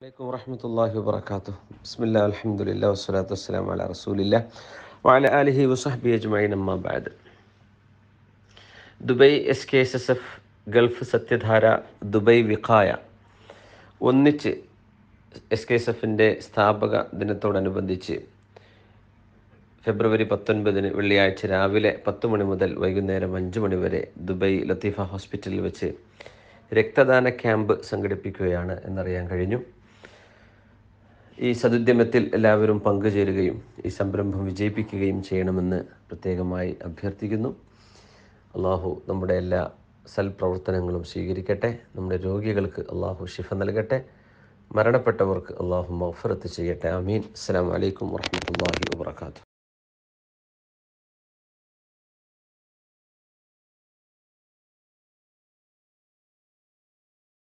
അലൈക്കും വറഹമത്തല്ലാഹി വബർക്കാത്തു ബിസ്മില്ല അലഹമുല്ല വസ്സലാത്തു വസ്സലാം അല റസൂലില്ല വാല അലഹി വസഹബി അജ്മൈൻ അമ്മാബാദ് Dubai S K S S F Gulf Sathyadhara Dubai വിഖായ ഒന്നിച്ച് എസ് കെ എസ് എഫിൻ്റെ സ്ഥാപക ദിനത്തോടനുബന്ധിച്ച് ഫെബ്രുവരി പത്തൊൻപതിന് വെള്ളിയാഴ്ച രാവിലെ പത്ത് മണി മുതൽ വൈകുന്നേരം അഞ്ച് മണി വരെ ദുബൈ ലത്തീഫ ഹോസ്പിറ്റലിൽ വെച്ച് രക്തദാന ക്യാമ്പ് സംഘടിപ്പിക്കുകയാണ് എന്നറിയാൻ കഴിഞ്ഞു ഈ സതുദ്യമത്തിൽ എല്ലാവരും പങ്കുചേരുകയും ഈ സംരംഭം വിജയിപ്പിക്കുകയും ചെയ്യണമെന്ന് പ്രത്യേകമായി അഭ്യർത്ഥിക്കുന്നു അള്ളാഹു നമ്മുടെ എല്ലാ സൽപ്രവർത്തനങ്ങളും സ്വീകരിക്കട്ടെ നമ്മുടെ രോഗികൾക്ക് അള്ളാഹു ഷിഫ നൽകട്ടെ മരണപ്പെട്ടവർക്ക് അള്ളാഹു മഫറത്ത് ചെയ്യട്ടെ അമീൻ അസ്സാം വലൈക്കും വർഹമത്തല്ലാഹി വാത്തു